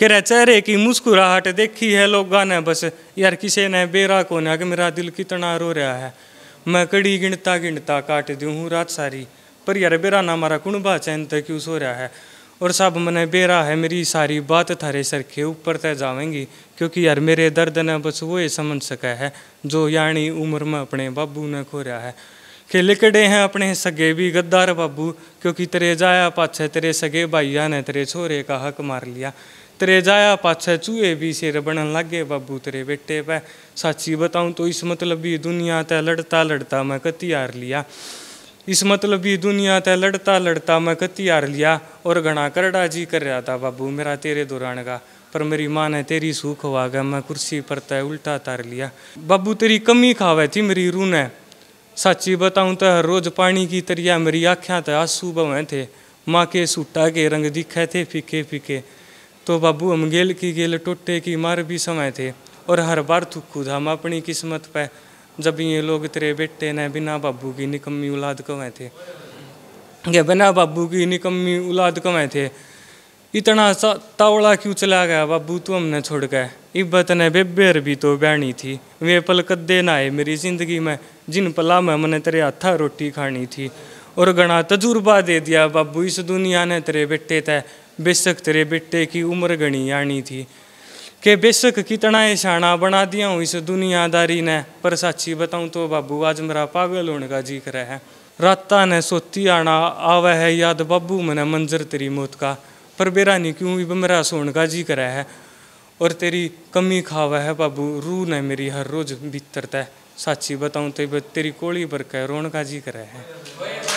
कह रहे चेहरे की मुस्कुराहट देखी है लोग गाने बस यार किसी ने बेरा को ना कि मेरा दिल कितना रो रहा है मैं कड़ी गिनता गिनता काट दूँ हूँ रात सारी पर यार बेरा ना मारा कुणबा चैन तक क्यों सो रहा है और सब मने बेरा है मेरी सारी बात थारे सर के ऊपर तय जावेंगी क्योंकि यार मेरे दर्द ने बस वो ये समझ सका है जो यानी उम्र में अपने बाबू ने खो रहा है कि लिकड़े हैं अपने सगे भी गद्दार बाबू क्योंकि तेरे जाया पाछे तेरे सगे भाइया ने तेरे छोरे का हक मार लिया तेरे जाया पाछे चूहे भी सिर बनन गए बाबू तेरे बेटे पे साची बताऊं तो इस मतलब भी दुनिया ते लड़ता लड़ता मैं कति हार लिया इस मतलब भी दुनिया ते लड़ता लड़ता मैं कति हार लिया और घना करड़ा जी कर रहा था बाबू मेरा तेरे दौरान का पर मेरी माँ ने तेरी सूख हुआ गया मैं कुर्सी पर तय उल्टा तार लिया बाबू तेरी कमी खावे थी मेरी रू ने सच्ची बताऊं तो हर रोज पानी की तरिया मेरी आख्या तो आंसू बवें थे माँ के सूटा के रंग दिखे थे फीके फीके तो बाबू हम गेल की गेल टोटे की मार भी समय थे और हर बार था हम अपनी किस्मत पे जब ये लोग तेरे बेटे ने बिना बाबू की निकम्मी औलाद कमाए थे ये बिना बाबू की निकम्मी औलाद कमाए थे इतना तावड़ा क्यों चला गया बाबू तू हमने छोड़ गए इब्बत ने बेबेर भी तो बहनी थी वे पल कदे ना आए मेरी जिंदगी में जिन पला में मैंने तेरे हाथा रोटी खानी थी और गणा तजुर्बा दे दिया बाबू इस दुनिया ने तेरे बेटे तय बेशक तेरे बेटे की उम्र गणी आनी थी के बेशक कितना इशाना बना दिया हूँ इस दुनियादारी ने पर साची बताऊँ तो बाबू आज मेरा पागल होने का जिक्र है राता ने सोती आना आवे है याद बाबू मैंने मंजर तेरी मौत का पर बेरानी क्यों क्यों मेरा सोन का जिक्र है और तेरी कमी खावा है बाबू रू ने मेरी हर रोज भीतरता है साची बताऊं तो तेरी कोली पर कह रोनका जी करे है